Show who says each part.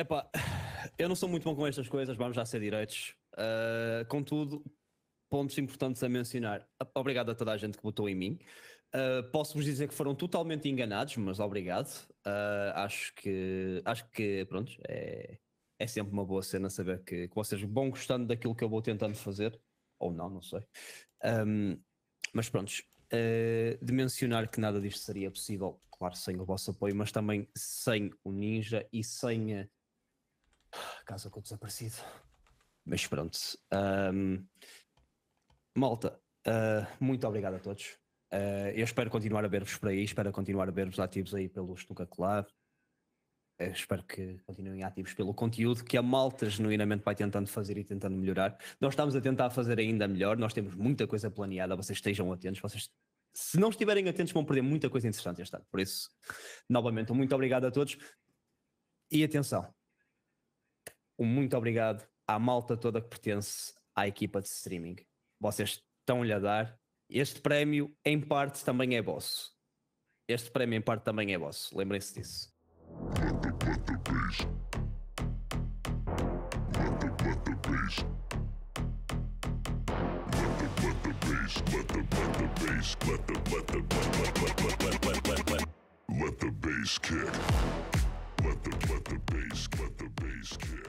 Speaker 1: Epá, eu não sou muito bom com estas coisas, vamos já ser direitos. Uh, contudo, pontos importantes a mencionar. Obrigado a toda a gente que botou em mim. Uh, Posso-vos dizer que foram totalmente enganados, mas obrigado. Uh, acho que, acho que pronto, é, é sempre uma boa cena saber que, que vocês vão gostando daquilo que eu vou tentando fazer, ou não, não sei. Um, mas pronto, uh, de mencionar que nada disto seria possível, claro, sem o vosso apoio, mas também sem o Ninja e sem casa com o desaparecido. Mas pronto. Um, malta, uh, muito obrigado a todos. Uh, eu espero continuar a ver-vos por aí, espero continuar a ver-vos ativos aí pelo Snuka Club. Ah, espero que continuem ativos pelo conteúdo que a malta genuinamente vai tentando fazer e tentando melhorar. Nós estamos a tentar fazer ainda melhor, nós temos muita coisa planeada, vocês estejam atentos, vocês se não estiverem atentos vão perder muita coisa interessante este ano. Por isso, novamente, muito obrigado a todos e atenção, um muito obrigado à malta toda que pertence à equipa de streaming. Vocês estão-lhe a dar. Este prémio, em parte, também é vosso. Este prémio, em parte, também é vosso. Lembrem-se disso. Let the bass kick. Let the let the
Speaker 2: bass let the bass kick.